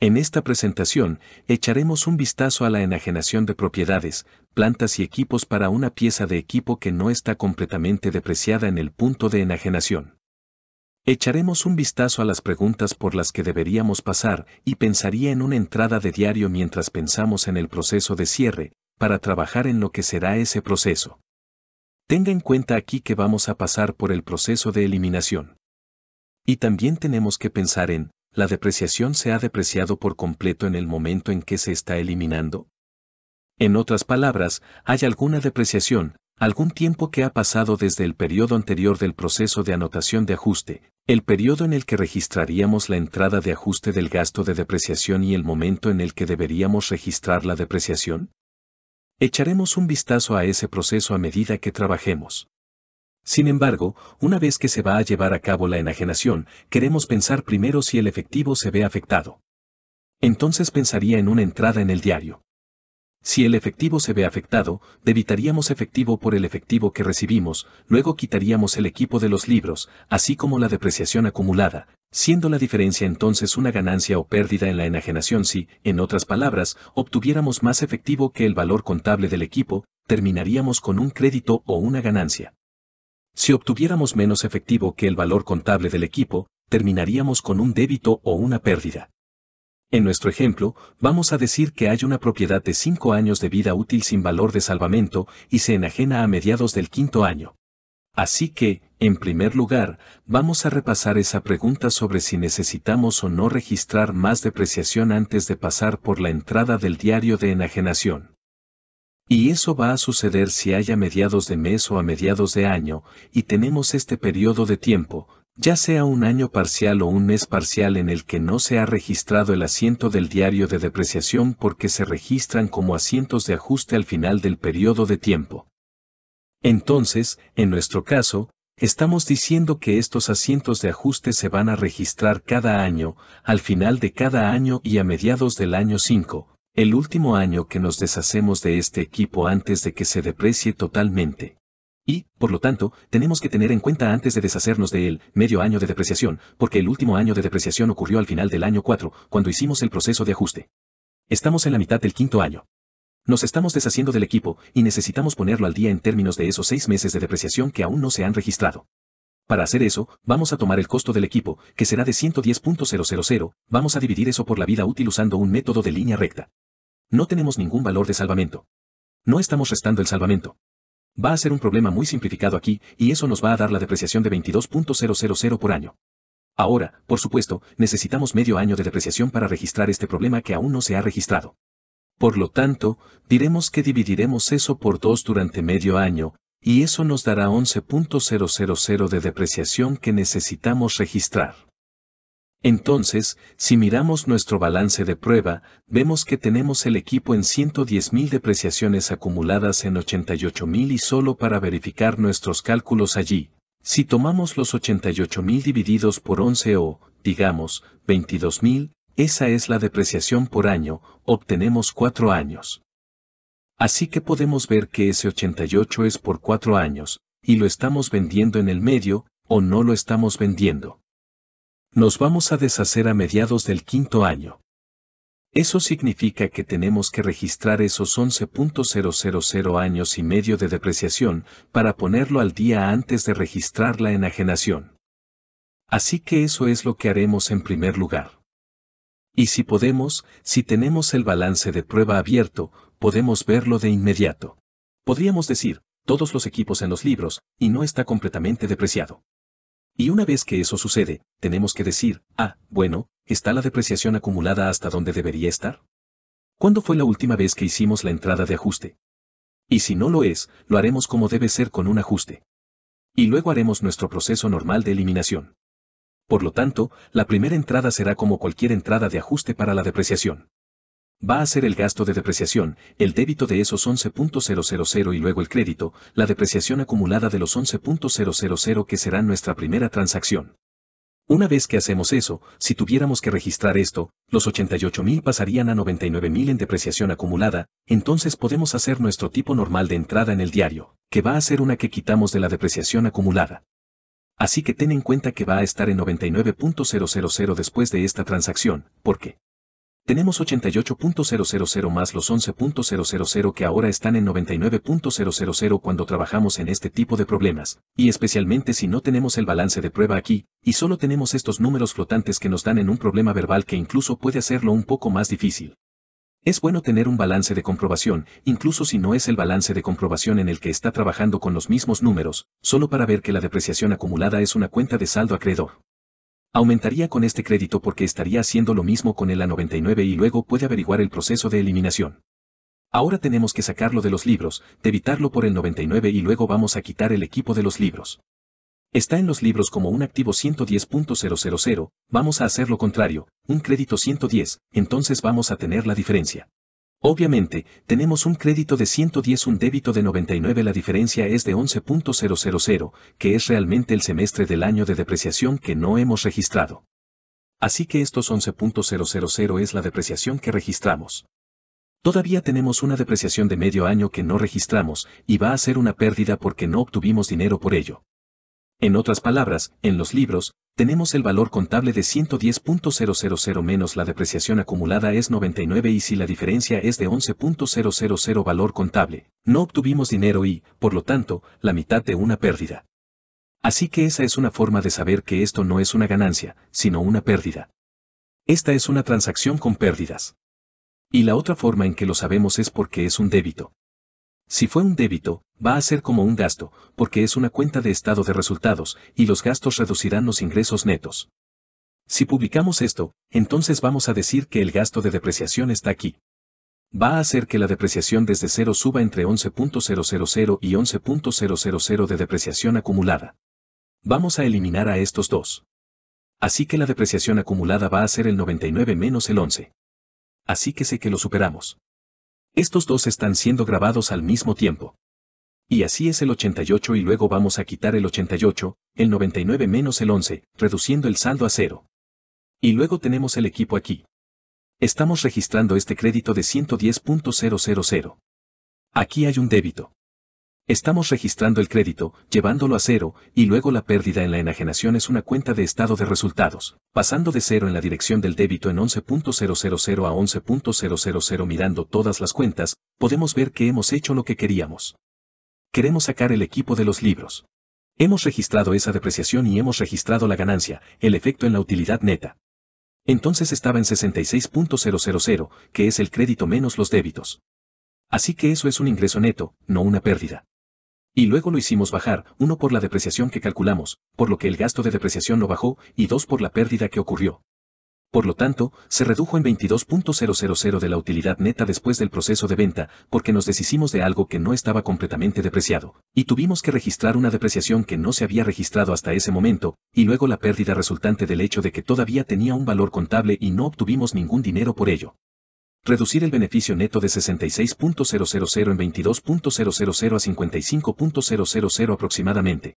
En esta presentación, echaremos un vistazo a la enajenación de propiedades, plantas y equipos para una pieza de equipo que no está completamente depreciada en el punto de enajenación. Echaremos un vistazo a las preguntas por las que deberíamos pasar y pensaría en una entrada de diario mientras pensamos en el proceso de cierre, para trabajar en lo que será ese proceso. Tenga en cuenta aquí que vamos a pasar por el proceso de eliminación. Y también tenemos que pensar en la depreciación se ha depreciado por completo en el momento en que se está eliminando. En otras palabras, hay alguna depreciación, algún tiempo que ha pasado desde el periodo anterior del proceso de anotación de ajuste, el periodo en el que registraríamos la entrada de ajuste del gasto de depreciación y el momento en el que deberíamos registrar la depreciación? Echaremos un vistazo a ese proceso a medida que trabajemos. Sin embargo, una vez que se va a llevar a cabo la enajenación, queremos pensar primero si el efectivo se ve afectado. Entonces pensaría en una entrada en el diario. Si el efectivo se ve afectado, debitaríamos efectivo por el efectivo que recibimos, luego quitaríamos el equipo de los libros, así como la depreciación acumulada, siendo la diferencia entonces una ganancia o pérdida en la enajenación si, en otras palabras, obtuviéramos más efectivo que el valor contable del equipo, terminaríamos con un crédito o una ganancia. Si obtuviéramos menos efectivo que el valor contable del equipo, terminaríamos con un débito o una pérdida. En nuestro ejemplo, vamos a decir que hay una propiedad de 5 años de vida útil sin valor de salvamento y se enajena a mediados del quinto año. Así que, en primer lugar, vamos a repasar esa pregunta sobre si necesitamos o no registrar más depreciación antes de pasar por la entrada del diario de enajenación. Y eso va a suceder si hay mediados de mes o a mediados de año, y tenemos este periodo de tiempo, ya sea un año parcial o un mes parcial en el que no se ha registrado el asiento del diario de depreciación porque se registran como asientos de ajuste al final del periodo de tiempo. Entonces, en nuestro caso, estamos diciendo que estos asientos de ajuste se van a registrar cada año, al final de cada año y a mediados del año 5, el último año que nos deshacemos de este equipo antes de que se deprecie totalmente. Y, por lo tanto, tenemos que tener en cuenta antes de deshacernos de él, medio año de depreciación, porque el último año de depreciación ocurrió al final del año 4, cuando hicimos el proceso de ajuste. Estamos en la mitad del quinto año. Nos estamos deshaciendo del equipo, y necesitamos ponerlo al día en términos de esos seis meses de depreciación que aún no se han registrado. Para hacer eso, vamos a tomar el costo del equipo, que será de 110.000, vamos a dividir eso por la vida útil usando un método de línea recta. No tenemos ningún valor de salvamento. No estamos restando el salvamento. Va a ser un problema muy simplificado aquí, y eso nos va a dar la depreciación de 22.000 por año. Ahora, por supuesto, necesitamos medio año de depreciación para registrar este problema que aún no se ha registrado. Por lo tanto, diremos que dividiremos eso por 2 durante medio año, y eso nos dará 11.000 de depreciación que necesitamos registrar. Entonces, si miramos nuestro balance de prueba, vemos que tenemos el equipo en 110.000 depreciaciones acumuladas en 88.000 y solo para verificar nuestros cálculos allí. Si tomamos los 88.000 divididos por 11 o, digamos, 22.000, esa es la depreciación por año, obtenemos 4 años. Así que podemos ver que ese 88 es por 4 años, y lo estamos vendiendo en el medio, o no lo estamos vendiendo. Nos vamos a deshacer a mediados del quinto año. Eso significa que tenemos que registrar esos 11.000 años y medio de depreciación para ponerlo al día antes de registrar la enajenación. Así que eso es lo que haremos en primer lugar. Y si podemos, si tenemos el balance de prueba abierto, podemos verlo de inmediato. Podríamos decir, todos los equipos en los libros, y no está completamente depreciado. Y una vez que eso sucede, tenemos que decir, ah, bueno, ¿está la depreciación acumulada hasta donde debería estar? ¿Cuándo fue la última vez que hicimos la entrada de ajuste? Y si no lo es, lo haremos como debe ser con un ajuste. Y luego haremos nuestro proceso normal de eliminación. Por lo tanto, la primera entrada será como cualquier entrada de ajuste para la depreciación va a ser el gasto de depreciación, el débito de esos 11.000 y luego el crédito, la depreciación acumulada de los 11.000 que será nuestra primera transacción. Una vez que hacemos eso, si tuviéramos que registrar esto, los 88.000 pasarían a 99.000 en depreciación acumulada, entonces podemos hacer nuestro tipo normal de entrada en el diario, que va a ser una que quitamos de la depreciación acumulada. Así que ten en cuenta que va a estar en 99.000 después de esta transacción, ¿por qué? Tenemos 88.000 más los 11.000 que ahora están en 99.000 cuando trabajamos en este tipo de problemas, y especialmente si no tenemos el balance de prueba aquí, y solo tenemos estos números flotantes que nos dan en un problema verbal que incluso puede hacerlo un poco más difícil. Es bueno tener un balance de comprobación, incluso si no es el balance de comprobación en el que está trabajando con los mismos números, solo para ver que la depreciación acumulada es una cuenta de saldo acreedor. Aumentaría con este crédito porque estaría haciendo lo mismo con el A99 y luego puede averiguar el proceso de eliminación. Ahora tenemos que sacarlo de los libros, debitarlo por el 99 y luego vamos a quitar el equipo de los libros. Está en los libros como un activo 110.000, vamos a hacer lo contrario, un crédito 110, entonces vamos a tener la diferencia. Obviamente, tenemos un crédito de 110, un débito de 99, la diferencia es de 11.000, que es realmente el semestre del año de depreciación que no hemos registrado. Así que estos 11.000 es la depreciación que registramos. Todavía tenemos una depreciación de medio año que no registramos, y va a ser una pérdida porque no obtuvimos dinero por ello. En otras palabras, en los libros, tenemos el valor contable de 110.000 menos la depreciación acumulada es 99 y si la diferencia es de 11.000 valor contable, no obtuvimos dinero y, por lo tanto, la mitad de una pérdida. Así que esa es una forma de saber que esto no es una ganancia, sino una pérdida. Esta es una transacción con pérdidas. Y la otra forma en que lo sabemos es porque es un débito. Si fue un débito, va a ser como un gasto, porque es una cuenta de estado de resultados, y los gastos reducirán los ingresos netos. Si publicamos esto, entonces vamos a decir que el gasto de depreciación está aquí. Va a hacer que la depreciación desde cero suba entre 11.000 y 11.000 de depreciación acumulada. Vamos a eliminar a estos dos. Así que la depreciación acumulada va a ser el 99 menos el 11. Así que sé que lo superamos. Estos dos están siendo grabados al mismo tiempo. Y así es el 88 y luego vamos a quitar el 88, el 99 menos el 11, reduciendo el saldo a cero. Y luego tenemos el equipo aquí. Estamos registrando este crédito de 110.000. Aquí hay un débito. Estamos registrando el crédito, llevándolo a cero, y luego la pérdida en la enajenación es una cuenta de estado de resultados, pasando de cero en la dirección del débito en 11.000 a 11.000 mirando todas las cuentas, podemos ver que hemos hecho lo que queríamos. Queremos sacar el equipo de los libros. Hemos registrado esa depreciación y hemos registrado la ganancia, el efecto en la utilidad neta. Entonces estaba en 66.000, que es el crédito menos los débitos. Así que eso es un ingreso neto, no una pérdida y luego lo hicimos bajar, uno por la depreciación que calculamos, por lo que el gasto de depreciación no bajó, y dos por la pérdida que ocurrió. Por lo tanto, se redujo en 22.000 de la utilidad neta después del proceso de venta, porque nos deshicimos de algo que no estaba completamente depreciado, y tuvimos que registrar una depreciación que no se había registrado hasta ese momento, y luego la pérdida resultante del hecho de que todavía tenía un valor contable y no obtuvimos ningún dinero por ello reducir el beneficio neto de 66.000 en 22.000 a 55.000 aproximadamente,